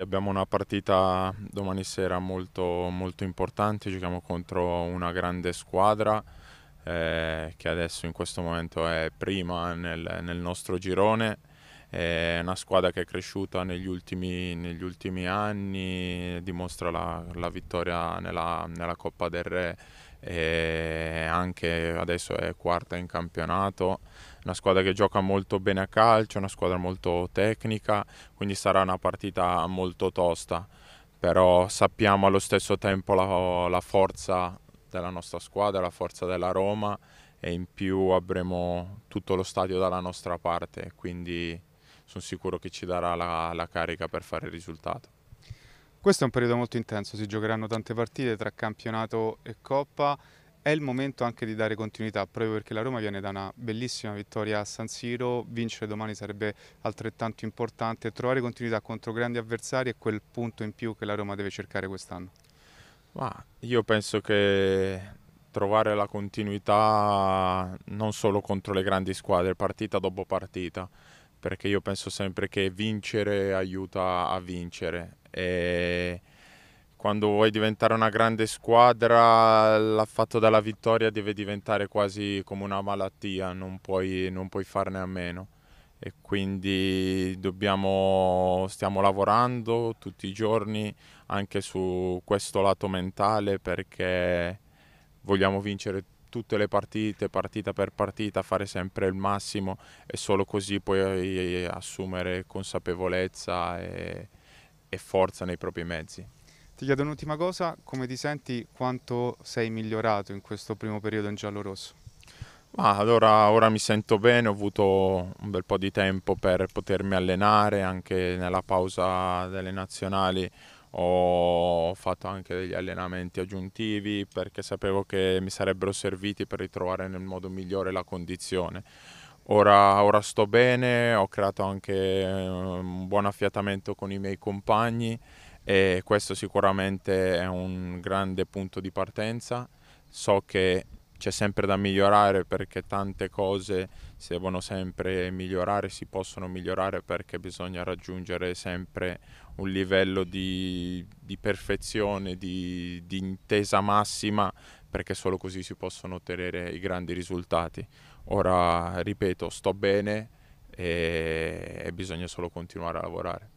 Abbiamo una partita domani sera molto, molto importante, giochiamo contro una grande squadra eh, che adesso in questo momento è prima nel, nel nostro girone, è una squadra che è cresciuta negli ultimi, negli ultimi anni, dimostra la, la vittoria nella, nella Coppa del Re e anche adesso è quarta in campionato, una squadra che gioca molto bene a calcio, una squadra molto tecnica, quindi sarà una partita molto tosta, però sappiamo allo stesso tempo la, la forza della nostra squadra, la forza della Roma e in più avremo tutto lo stadio dalla nostra parte, quindi sono sicuro che ci darà la, la carica per fare il risultato. Questo è un periodo molto intenso, si giocheranno tante partite tra campionato e coppa. È il momento anche di dare continuità, proprio perché la Roma viene da una bellissima vittoria a San Siro, vincere domani sarebbe altrettanto importante, trovare continuità contro grandi avversari è quel punto in più che la Roma deve cercare quest'anno. Ma io penso che trovare la continuità non solo contro le grandi squadre, partita dopo partita, perché io penso sempre che vincere aiuta a vincere e quando vuoi diventare una grande squadra l'affatto della vittoria deve diventare quasi come una malattia, non puoi, non puoi farne a meno e quindi dobbiamo, stiamo lavorando tutti i giorni anche su questo lato mentale perché vogliamo vincere tutti tutte le partite, partita per partita, fare sempre il massimo e solo così puoi eh, assumere consapevolezza e, e forza nei propri mezzi. Ti chiedo un'ultima cosa, come ti senti, quanto sei migliorato in questo primo periodo in giallo-rosso? Ma allora ora mi sento bene, ho avuto un bel po' di tempo per potermi allenare anche nella pausa delle nazionali ho fatto anche degli allenamenti aggiuntivi perché sapevo che mi sarebbero serviti per ritrovare nel modo migliore la condizione. Ora, ora sto bene, ho creato anche eh, un buon affiatamento con i miei compagni e questo sicuramente è un grande punto di partenza. So che c'è sempre da migliorare perché tante cose si devono sempre migliorare, si possono migliorare perché bisogna raggiungere sempre un livello di, di perfezione, di, di, intesa massima perché solo così si possono ottenere i grandi risultati. Ora, ripeto, sto bene e, e bisogna solo continuare a lavorare.